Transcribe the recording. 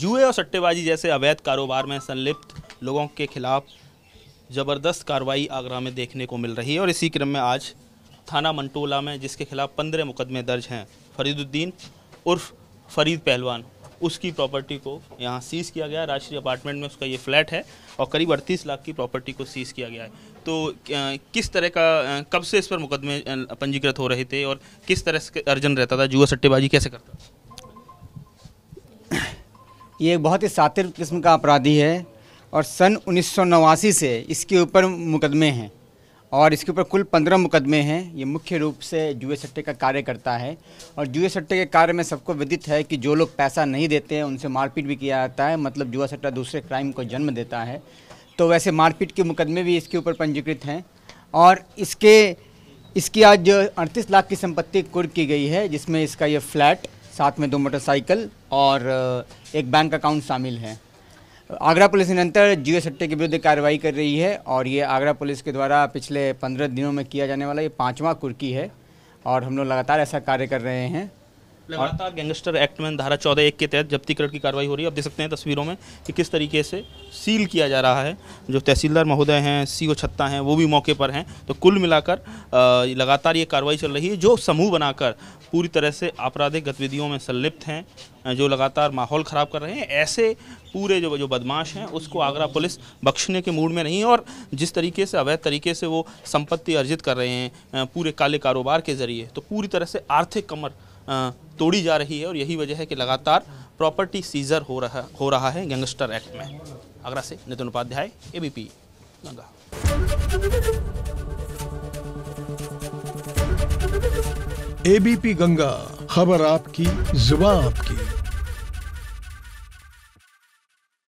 जुए और सट्टेबाजी जैसे अवैध कारोबार में संलिप्त लोगों के खिलाफ ज़बरदस्त कार्रवाई आगरा में देखने को मिल रही है और इसी क्रम में आज थाना मंटोला में जिसके खिलाफ पंद्रह मुकदमे दर्ज हैं फरीदुद्दीन उर्फ फरीद पहलवान उसकी प्रॉपर्टी को यहाँ सीज़ किया गया राष्ट्रीय अपार्टमेंट में उसका ये फ्लैट है और करीब अड़तीस लाख की प्रॉपर्टी को सीज़ किया गया है तो किस तरह का कब से इस पर मुकदमे पंजीकृत हो रहे थे और किस तरह से अर्जन रहता था जुआ सट्टेबाजी कैसे करता था ये एक बहुत ही सातिर किस्म का अपराधी है और सन उन्नीस से इसके ऊपर मुकदमे हैं और इसके ऊपर कुल पंद्रह मुकदमे हैं ये मुख्य रूप से जुए सट्टे का कार्य करता है और जुए सट्टे के कार्य में सबको विदित है कि जो लोग पैसा नहीं देते हैं उनसे मारपीट भी किया जाता है मतलब जुआ सट्टा दूसरे क्राइम को जन्म देता है तो वैसे मारपीट के मुकदमे भी इसके ऊपर पंजीकृत हैं और इसके इसकी आज अड़तीस लाख की संपत्ति कुर्क की गई है जिसमें इसका ये फ्लैट साथ में दो मोटरसाइकिल और एक बैंक अकाउंट शामिल है आगरा पुलिस निरंतर जियो सट्टे के विरुद्ध कार्रवाई कर रही है और ये आगरा पुलिस के द्वारा पिछले पंद्रह दिनों में किया जाने वाला ये पाँचवा कुर्की है और हम लोग लगातार ऐसा कार्य कर रहे हैं लगातार गैंगस्टर एक्ट में धारा चौदह एक के तहत जब्ती कर की कार्रवाई हो रही है अब देख सकते हैं तस्वीरों में कि किस तरीके से सील किया जा रहा है जो तहसीलदार महोदय हैं सी ओ छत्ता हैं वो भी मौके पर हैं तो कुल मिलाकर लगातार ये कार्रवाई चल रही है जो समूह बनाकर पूरी तरह से आपराधिक गतिविधियों में संलिप्त हैं जो लगातार माहौल ख़राब कर रहे हैं ऐसे पूरे जो जो बदमाश हैं उसको आगरा पुलिस बख्शने के मूड में नहीं और जिस तरीके से अवैध तरीके से वो संपत्ति अर्जित कर रहे हैं पूरे काले कारोबार के ज़रिए तो पूरी तरह से आर्थिक कमर तोड़ी जा रही है और यही वजह है कि लगातार प्रॉपर्टी सीजर हो रहा हो रहा है गैंगस्टर एक्ट में आगरा से नितिन उपाध्याय एबीपी गंगा एबीपी गंगा खबर आपकी जुबा आपकी